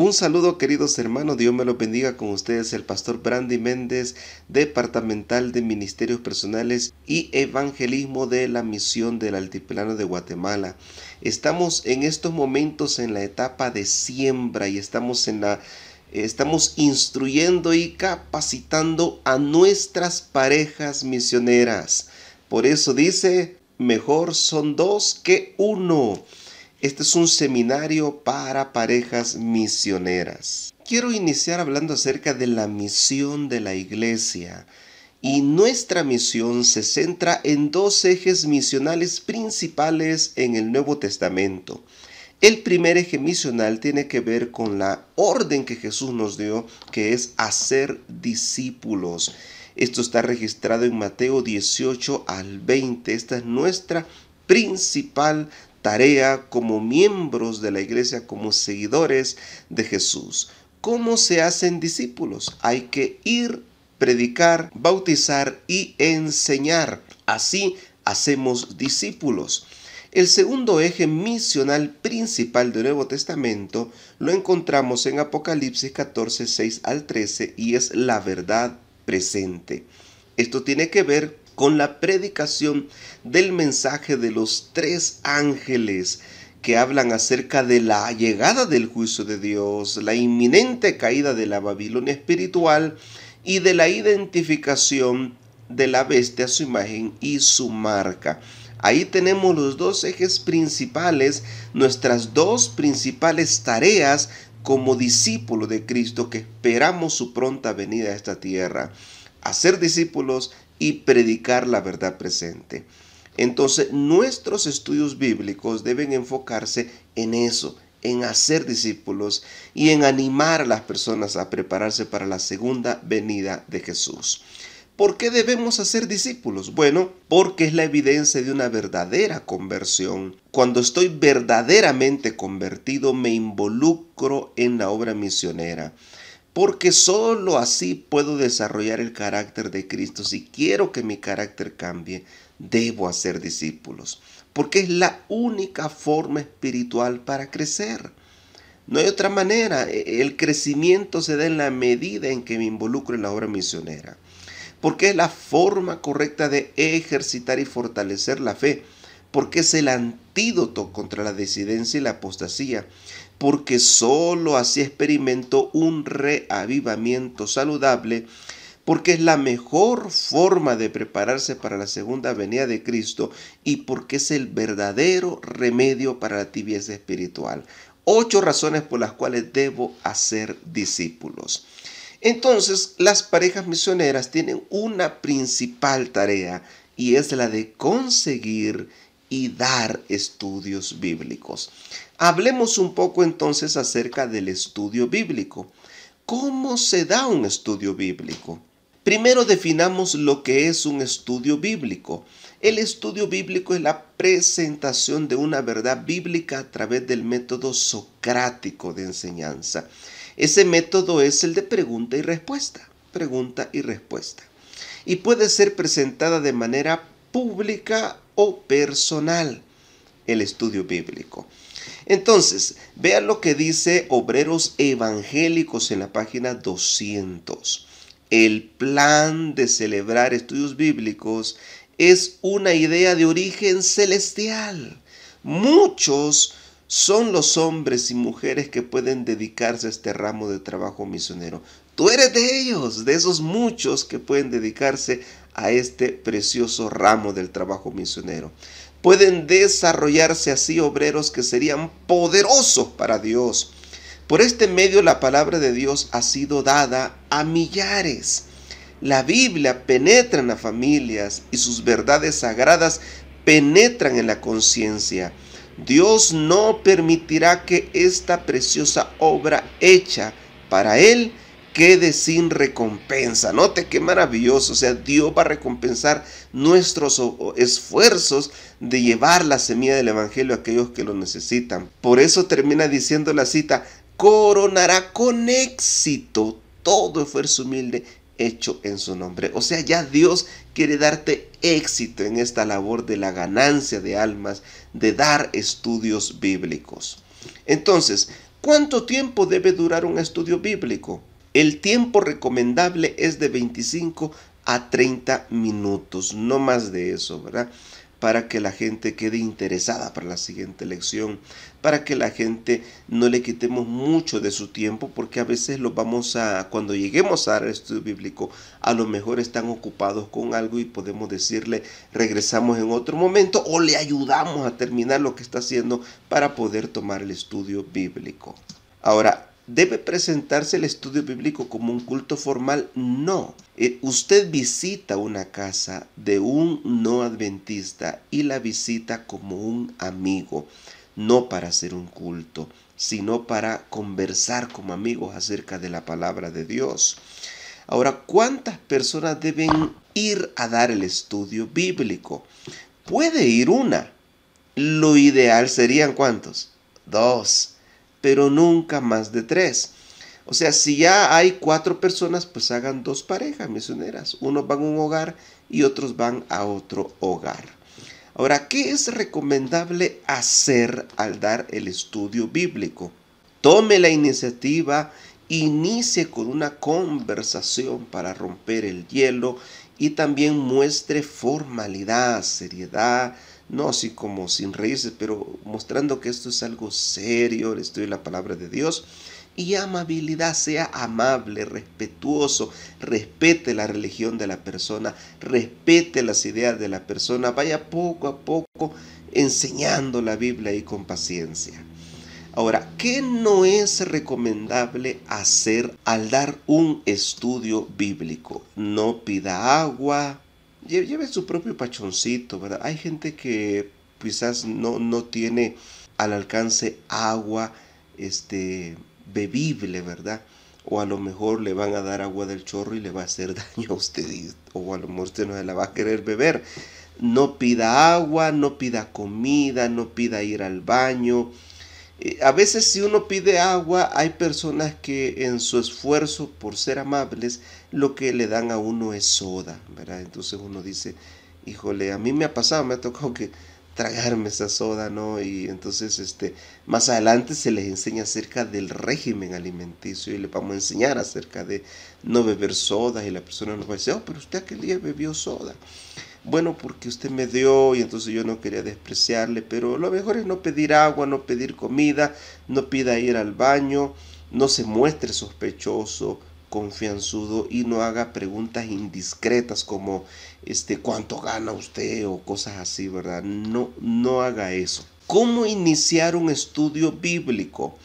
Un saludo queridos hermanos, Dios me lo bendiga con ustedes el pastor Brandy Méndez, departamental de Ministerios Personales y Evangelismo de la Misión del Altiplano de Guatemala. Estamos en estos momentos en la etapa de siembra y estamos en la estamos instruyendo y capacitando a nuestras parejas misioneras. Por eso dice, mejor son dos que uno. Este es un seminario para parejas misioneras. Quiero iniciar hablando acerca de la misión de la iglesia. Y nuestra misión se centra en dos ejes misionales principales en el Nuevo Testamento. El primer eje misional tiene que ver con la orden que Jesús nos dio, que es hacer discípulos. Esto está registrado en Mateo 18 al 20. Esta es nuestra principal tarea como miembros de la iglesia, como seguidores de Jesús. ¿Cómo se hacen discípulos? Hay que ir, predicar, bautizar y enseñar. Así hacemos discípulos. El segundo eje misional principal del Nuevo Testamento lo encontramos en Apocalipsis 14, 6 al 13 y es la verdad presente. Esto tiene que ver con la predicación del mensaje de los tres ángeles que hablan acerca de la llegada del juicio de Dios, la inminente caída de la Babilonia espiritual y de la identificación de la bestia, su imagen y su marca. Ahí tenemos los dos ejes principales, nuestras dos principales tareas como discípulos de Cristo que esperamos su pronta venida a esta tierra. Hacer discípulos y predicar la verdad presente. Entonces, nuestros estudios bíblicos deben enfocarse en eso, en hacer discípulos y en animar a las personas a prepararse para la segunda venida de Jesús. ¿Por qué debemos hacer discípulos? Bueno, porque es la evidencia de una verdadera conversión. Cuando estoy verdaderamente convertido me involucro en la obra misionera porque sólo así puedo desarrollar el carácter de Cristo. Si quiero que mi carácter cambie, debo hacer discípulos, porque es la única forma espiritual para crecer. No hay otra manera, e, el crecimiento se da en la medida en que me involucro en la obra misionera, porque es la forma correcta de ejercitar y fortalecer la fe, porque es el antídoto contra la disidencia y la apostasía, porque sólo así experimento un reavivamiento saludable, porque es la mejor forma de prepararse para la segunda venida de Cristo y porque es el verdadero remedio para la tibieza espiritual. Ocho razones por las cuales debo hacer discípulos. Entonces, las parejas misioneras tienen una principal tarea y es la de conseguir y dar estudios bíblicos. Hablemos un poco entonces acerca del estudio bíblico. ¿Cómo se da un estudio bíblico? Primero definamos lo que es un estudio bíblico. El estudio bíblico es la presentación de una verdad bíblica a través del método socrático de enseñanza. Ese método es el de pregunta y respuesta, pregunta y respuesta. Y puede ser presentada de manera pública o personal el estudio bíblico. Entonces, vean lo que dice Obreros Evangélicos en la página 200. El plan de celebrar estudios bíblicos es una idea de origen celestial. Muchos son los hombres y mujeres que pueden dedicarse a este ramo de trabajo misionero. Tú eres de ellos, de esos muchos que pueden dedicarse a este precioso ramo del trabajo misionero. Pueden desarrollarse así obreros que serían poderosos para Dios. Por este medio la palabra de Dios ha sido dada a millares. La Biblia penetra en las familias y sus verdades sagradas penetran en la conciencia. Dios no permitirá que esta preciosa obra hecha para Él quede sin recompensa. Note qué maravilloso. O sea, Dios va a recompensar nuestros esfuerzos de llevar la semilla del Evangelio a aquellos que lo necesitan. Por eso termina diciendo la cita, coronará con éxito todo esfuerzo humilde hecho en su nombre. O sea, ya Dios quiere darte éxito en esta labor de la ganancia de almas, de dar estudios bíblicos. Entonces, ¿cuánto tiempo debe durar un estudio bíblico? El tiempo recomendable es de 25 a 30 minutos, no más de eso, ¿verdad? Para que la gente quede interesada para la siguiente lección, para que la gente no le quitemos mucho de su tiempo, porque a veces lo vamos a, cuando lleguemos al estudio bíblico, a lo mejor están ocupados con algo y podemos decirle regresamos en otro momento o le ayudamos a terminar lo que está haciendo para poder tomar el estudio bíblico. Ahora, ¿Debe presentarse el estudio bíblico como un culto formal? No. Eh, usted visita una casa de un no adventista y la visita como un amigo, no para hacer un culto, sino para conversar como amigos acerca de la palabra de Dios. Ahora, ¿cuántas personas deben ir a dar el estudio bíblico? Puede ir una. Lo ideal serían cuántos? Dos pero nunca más de tres. O sea, si ya hay cuatro personas, pues hagan dos parejas misioneras. Unos van a un hogar y otros van a otro hogar. Ahora, ¿qué es recomendable hacer al dar el estudio bíblico? Tome la iniciativa, inicie con una conversación para romper el hielo y también muestre formalidad, seriedad, no así como sin raíces, pero mostrando que esto es algo serio, le estoy la palabra de Dios. Y amabilidad, sea amable, respetuoso, respete la religión de la persona, respete las ideas de la persona, vaya poco a poco enseñando la Biblia y con paciencia. Ahora, ¿qué no es recomendable hacer al dar un estudio bíblico? No pida agua, Lleve su propio pachoncito, ¿verdad? Hay gente que quizás no, no tiene al alcance agua este, bebible, ¿verdad? O a lo mejor le van a dar agua del chorro y le va a hacer daño a usted, o a lo mejor usted no la va a querer beber. No pida agua, no pida comida, no pida ir al baño, a veces si uno pide agua, hay personas que en su esfuerzo por ser amables, lo que le dan a uno es soda, ¿verdad? Entonces uno dice, híjole, a mí me ha pasado, me ha tocado que tragarme esa soda, ¿no? Y entonces, este, más adelante se les enseña acerca del régimen alimenticio y le vamos a enseñar acerca de no beber sodas y la persona nos va a decir, oh, pero usted aquel día bebió soda bueno, porque usted me dio y entonces yo no quería despreciarle, pero lo mejor es no pedir agua, no pedir comida, no pida ir al baño, no se muestre sospechoso, confianzudo y no haga preguntas indiscretas como este cuánto gana usted o cosas así, ¿verdad? No no haga eso. ¿Cómo iniciar un estudio bíblico?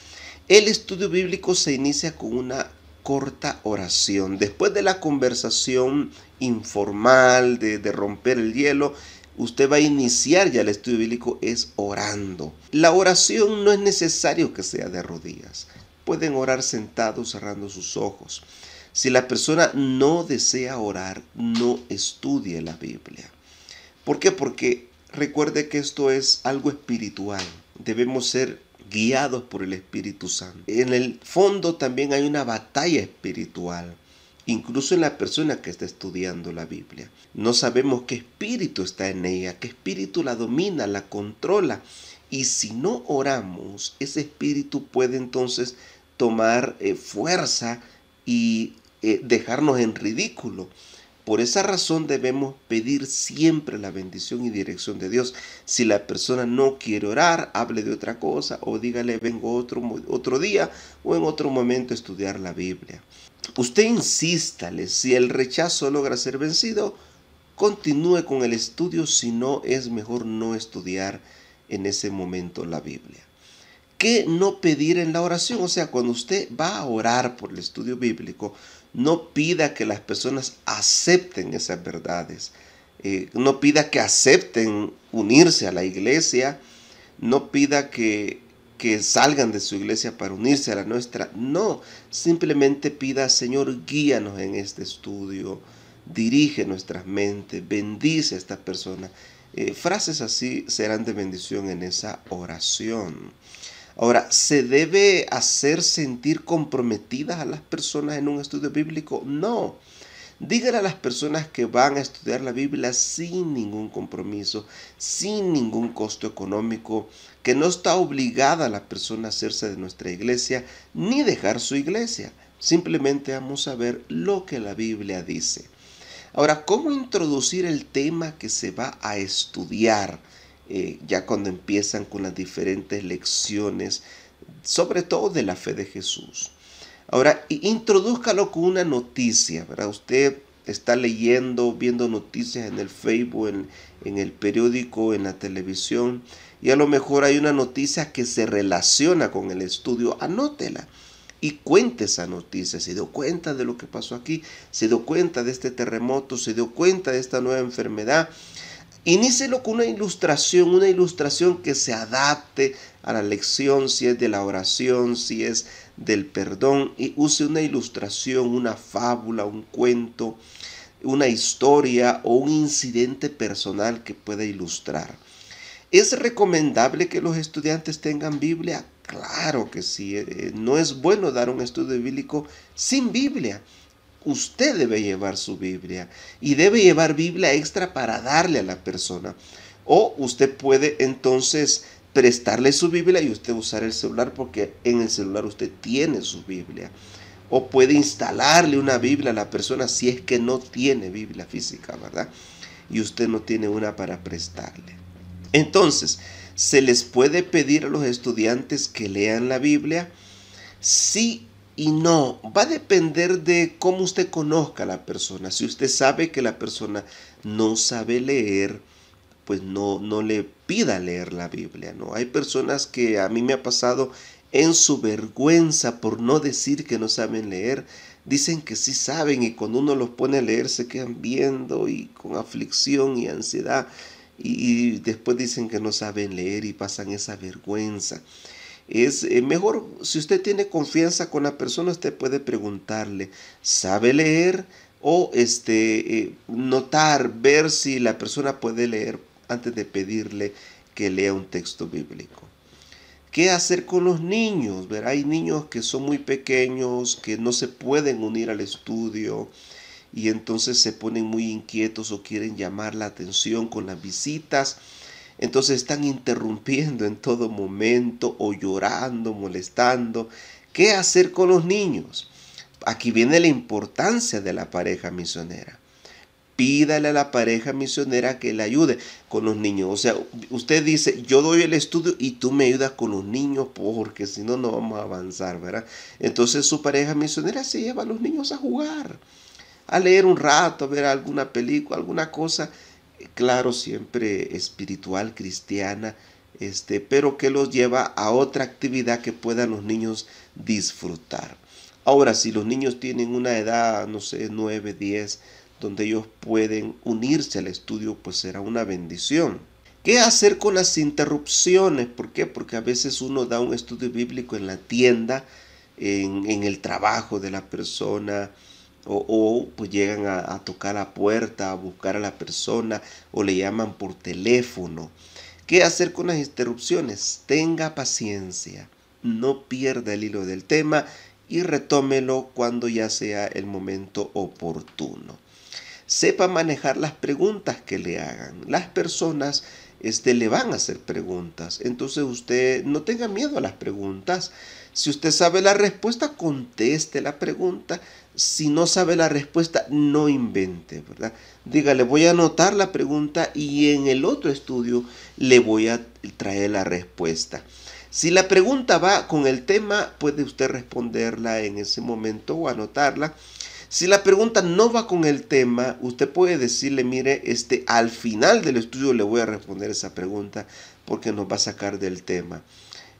El estudio bíblico se inicia con una corta oración. Después de la conversación informal, de, romper el hielo, usted va a iniciar ya el estudio bíblico es orando. La oración no es necesario que sea de rodillas. Pueden orar sentados cerrando sus ojos. Si la persona no desea orar, no estudie la Biblia. ¿Por qué? Porque recuerde que esto es algo espiritual. Debemos ser guiados por el Espíritu Santo. En el fondo también hay una batalla espiritual incluso en la persona que está estudiando la Biblia. No sabemos qué espíritu está en ella, qué espíritu la domina, la controla. Y si no oramos, ese espíritu puede entonces tomar eh, fuerza y eh, dejarnos en ridículo. Por esa razón debemos pedir siempre la bendición y dirección de Dios. Si la persona no quiere orar, hable de otra cosa o dígale vengo otro, otro día o en otro momento a estudiar la Biblia. Usted insístale, si el rechazo logra ser vencido, continúe con el estudio, si no es mejor no estudiar en ese momento la Biblia. ¿Qué no pedir en la oración? O sea, cuando usted va a orar por el estudio bíblico, no pida que las personas acepten esas verdades. Eh, no pida que acepten unirse a la iglesia. No pida que, salgan de su iglesia para unirse a la nuestra. No, simplemente pida, Señor, guíanos en este estudio. Dirige nuestras mentes. Bendice a estas personas. Eh, frases así serán de bendición en esa oración. Ahora, ¿se debe hacer sentir comprometidas a las personas en un estudio bíblico? No. díganle a las personas que van a estudiar la Biblia sin ningún compromiso, sin ningún costo económico, que no está obligada la persona a hacerse de nuestra iglesia ni dejar su iglesia. Simplemente vamos a ver lo que la Biblia dice. Ahora, ¿cómo introducir el tema que se va a estudiar? Eh, ya cuando empiezan con las diferentes lecciones, sobre todo de la fe de Jesús. Ahora, introdúzcalo con una noticia, ¿verdad? Usted está leyendo, viendo noticias en el Facebook, en, en, el periódico, en la televisión, y a lo mejor hay una noticia que se relaciona con el estudio, anótela y cuente esa noticia. Se dio cuenta de lo que pasó aquí, se dio cuenta de este terremoto, se dio cuenta de esta nueva enfermedad. Inícelo con una ilustración, una ilustración que se adapte a la lección, si es de la oración, si es del perdón, y use una ilustración, una fábula, un cuento, una historia o un incidente personal que pueda ilustrar. ¿Es recomendable que los estudiantes tengan Biblia? Claro que sí, eh, eh, no es bueno dar un estudio bíblico sin Biblia usted debe llevar su Biblia y debe llevar Biblia extra para darle a la persona. O usted puede entonces prestarle su Biblia y usted usar el celular porque en el celular usted tiene su Biblia. O puede instalarle una Biblia a la persona si es que no tiene Biblia física, ¿verdad? Y usted no tiene una para prestarle. Entonces, se les puede pedir a los estudiantes que lean la Biblia si y no. Va a depender de cómo usted conozca a la persona. Si usted sabe que la persona no sabe leer, pues no, no le pida leer la Biblia, ¿no? Hay personas que a mí me ha pasado en su vergüenza por no decir que no saben leer, dicen que sí saben y cuando uno los pone a leer se quedan viendo y con aflicción y ansiedad y después dicen que no saben leer y pasan esa vergüenza es eh, mejor si usted tiene confianza con la persona, usted puede preguntarle, ¿sabe leer? O este, eh, notar, ver si la persona puede leer antes de pedirle que lea un texto bíblico. ¿Qué hacer con los niños? Ver, hay niños que son muy pequeños, que no se pueden unir al estudio y entonces se ponen muy inquietos o quieren llamar la atención con las visitas entonces están interrumpiendo en todo momento o llorando, molestando. ¿Qué hacer con los niños? Aquí viene la importancia de la pareja misionera. Pídale a la pareja misionera que le ayude con los niños. O sea, usted dice, yo doy el estudio y tú me ayudas con los niños porque si no, no vamos a avanzar, ¿verdad? Entonces su pareja misionera se lleva a los niños a jugar, a leer un rato, a ver alguna película, alguna cosa claro, siempre espiritual, cristiana, este, pero que los lleva a otra actividad que puedan los niños disfrutar. Ahora, si los niños tienen una edad, no sé, 9, 10, donde ellos pueden unirse al estudio, pues será una bendición. ¿Qué hacer con las interrupciones? ¿Por qué? Porque a veces uno da un estudio bíblico en la tienda, en el trabajo de la persona, o, pues, llegan a, tocar la puerta, a buscar a la persona o le llaman por teléfono. ¿Qué hacer con las interrupciones? Tenga paciencia, no pierda el hilo del tema y retómelo cuando ya sea el momento oportuno. Sepa manejar las preguntas que le hagan. Las personas este, le van a hacer preguntas. Entonces usted no tenga miedo a las preguntas. Si usted sabe la respuesta, conteste la pregunta si no sabe la respuesta, no invente, ¿verdad? Dígale, voy a anotar la pregunta y en el otro estudio le voy a traer la respuesta. Si la pregunta va con el tema, puede usted responderla en ese momento o anotarla. Si la pregunta no va con el tema, usted puede decirle, mire, este, al final del estudio le voy a responder esa pregunta porque nos va a sacar del tema.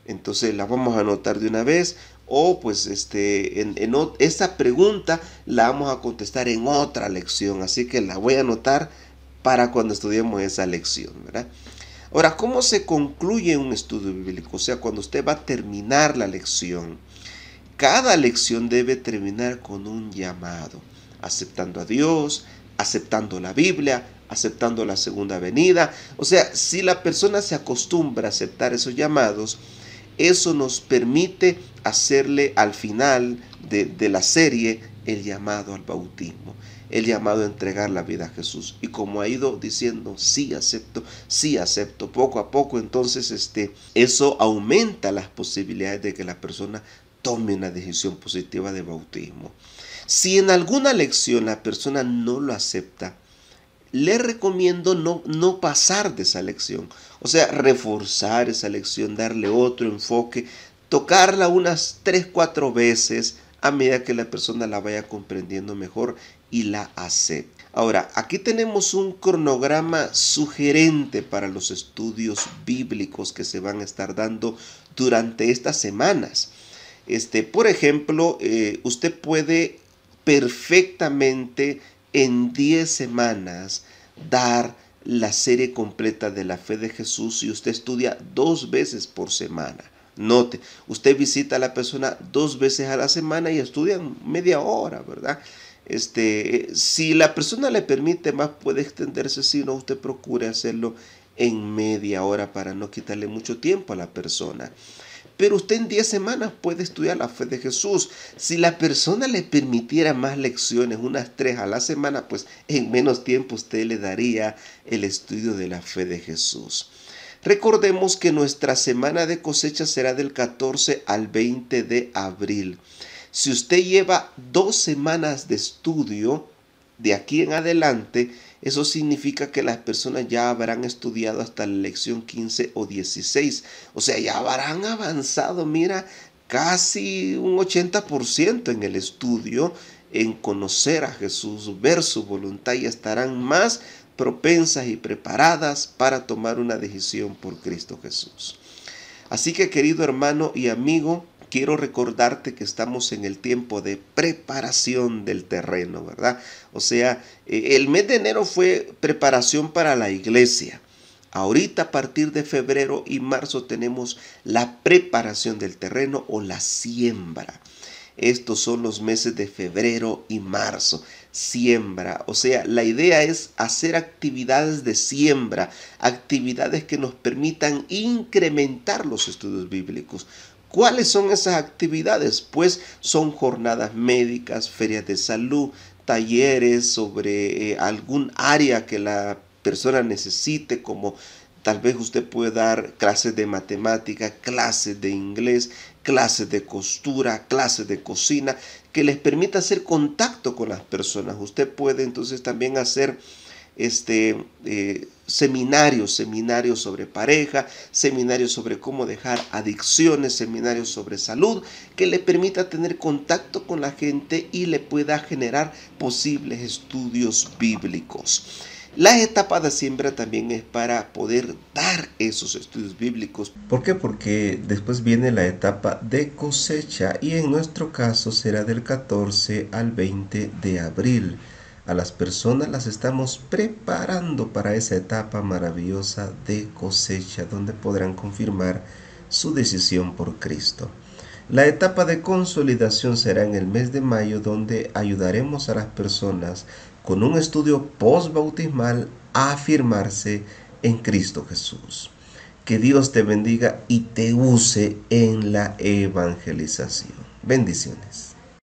Entonces la vamos a anotar de una vez, o pues este, en, en esta pregunta la vamos a contestar en otra lección, así que la voy a anotar para cuando estudiemos esa lección, ¿verdad? Ahora, ¿cómo se concluye un estudio bíblico? O sea, cuando usted va a terminar la lección, cada lección debe terminar con un llamado, aceptando a Dios, aceptando la Biblia, aceptando la segunda venida. O sea, si la persona se acostumbra a aceptar esos llamados, eso nos permite hacerle al final de, la serie el llamado al bautismo, el llamado a entregar la vida a Jesús. Y como ha ido diciendo, sí acepto, sí acepto, poco a poco, entonces este, eso aumenta las posibilidades de que la persona tome una decisión positiva de bautismo. Si en alguna lección la persona no lo acepta, le recomiendo no, no pasar de esa lección. O sea, reforzar esa lección, darle otro enfoque, tocarla unas 3, 4 veces a medida que la persona la vaya comprendiendo mejor y la acepte. Ahora, aquí tenemos un cronograma sugerente para los estudios bíblicos que se van a estar dando durante estas semanas. Este, por ejemplo, eh, usted puede perfectamente en 10 semanas dar la serie completa de la fe de Jesús y usted estudia dos veces por semana. Note, usted visita a la persona dos veces a la semana y estudia media hora, ¿verdad? Este, si la persona le permite más, puede extenderse, si no, usted procure hacerlo en media hora para no quitarle mucho tiempo a la persona pero usted en 10 semanas puede estudiar la fe de Jesús. Si la persona le permitiera más lecciones, unas 3 a la semana, pues en menos tiempo usted le daría el estudio de la fe de Jesús. Recordemos que nuestra semana de cosecha será del 14 al 20 de abril. Si usted lleva dos semanas de estudio, de aquí en adelante, eso significa que las personas ya habrán estudiado hasta la lección 15 o 16. O sea, ya habrán avanzado, mira, casi un 80% en el estudio, en conocer a Jesús, ver su voluntad y estarán más propensas y preparadas para tomar una decisión por Cristo Jesús. Así que querido hermano y amigo, quiero recordarte que estamos en el tiempo de preparación del terreno, ¿verdad? O sea, eh, el mes de enero fue preparación para la iglesia. Ahorita a partir de febrero y marzo tenemos la preparación del terreno o la siembra. Estos son los meses de febrero y marzo. Siembra. O sea, la idea es hacer actividades de siembra, actividades que nos permitan incrementar los estudios bíblicos. ¿Cuáles son esas actividades? Pues son jornadas médicas, ferias de salud, talleres sobre eh, algún área que la persona necesite, como tal vez usted puede dar clases de matemática, clases de inglés, clases de costura, clases de cocina, que les permita hacer contacto con las personas. Usted puede entonces también hacer este, eh, seminarios, seminarios sobre pareja, seminarios sobre cómo dejar adicciones, seminarios sobre salud, que le permita tener contacto con la gente y le pueda generar posibles estudios bíblicos. la etapa de siembra también es para poder dar esos estudios bíblicos. ¿Por qué? Porque después viene la etapa de cosecha y en nuestro caso será del 14 al 20 de abril. A las personas las estamos preparando para esa etapa maravillosa de cosecha donde podrán confirmar su decisión por Cristo. La etapa de consolidación será en el mes de mayo donde ayudaremos a las personas con un estudio postbautismal a afirmarse en Cristo Jesús. Que Dios te bendiga y te use en la evangelización. Bendiciones.